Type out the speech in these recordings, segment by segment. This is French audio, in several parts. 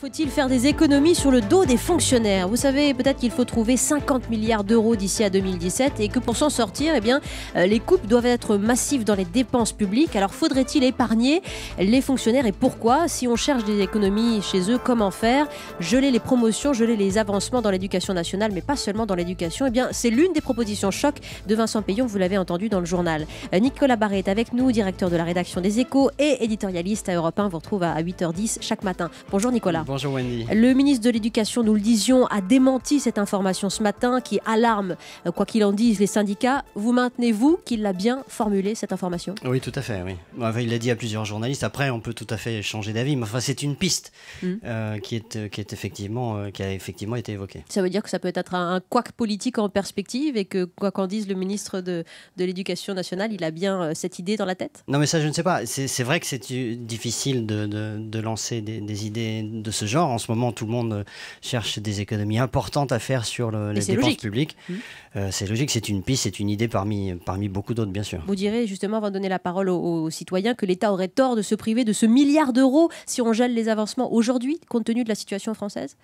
Faut-il faire des économies sur le dos des fonctionnaires Vous savez peut-être qu'il faut trouver 50 milliards d'euros d'ici à 2017 et que pour s'en sortir, eh bien, euh, les coupes doivent être massives dans les dépenses publiques. Alors faudrait-il épargner les fonctionnaires et pourquoi Si on cherche des économies chez eux, comment faire Geler les promotions, geler les avancements dans l'éducation nationale, mais pas seulement dans l'éducation. Eh bien, c'est l'une des propositions choc de Vincent Payon, vous l'avez entendu dans le journal. Euh, Nicolas Barret est avec nous, directeur de la rédaction des Échos et éditorialiste à Europe 1. Vous retrouve à 8h10 chaque matin. Bonjour Nicolas. Bonjour Wendy. Le ministre de l'Éducation, nous le disions, a démenti cette information ce matin qui alarme, quoi qu'il en dise, les syndicats. Vous maintenez-vous qu'il a bien formulé cette information Oui, tout à fait. Oui. il l'a dit à plusieurs journalistes. Après, on peut tout à fait changer d'avis. Mais enfin, c'est une piste hmm. euh, qui, est, euh, qui, est effectivement, euh, qui a effectivement été évoquée. Ça veut dire que ça peut être un, un politique en perspective et que, quoi qu'en dise le ministre de, l'Éducation nationale, il a bien cette idée dans la tête Non, mais ça, je ne sais pas. C'est vrai que c'est difficile de, lancer des, des idées de ce ce genre. En ce moment, tout le monde euh, cherche des économies importantes à faire sur les dépenses publiques. Mmh. Euh, c'est logique, c'est une piste, c'est une idée parmi, parmi beaucoup d'autres, bien sûr. Vous direz justement, avant de donner la parole aux, citoyens, que l'État aurait tort de se priver de ce milliard d'euros si on gèle les avancements aujourd'hui, compte tenu de la situation française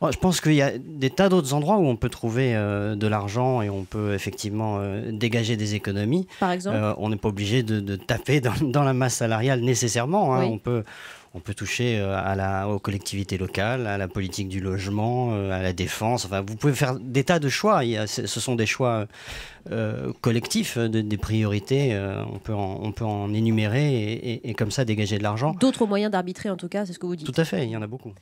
oh, Je pense qu'il y a des tas d'autres endroits où on peut trouver euh, de l'argent et on peut effectivement dégager des économies. Par exemple On n'est pas obligé de, taper dans, la masse salariale nécessairement. Hein. On peut on peut toucher euh, à aux collectivités locales, à la politique du logement, euh, à la défense. vous pouvez faire des tas de choix. Il ce sont des choix euh, collectifs, des priorités. on, peut en, on peut en énumérer et comme ça dégager de l'argent. D'autres moyens d'arbitrer, en tout cas, c'est ce que vous dites. Tout à fait, il y en a beaucoup.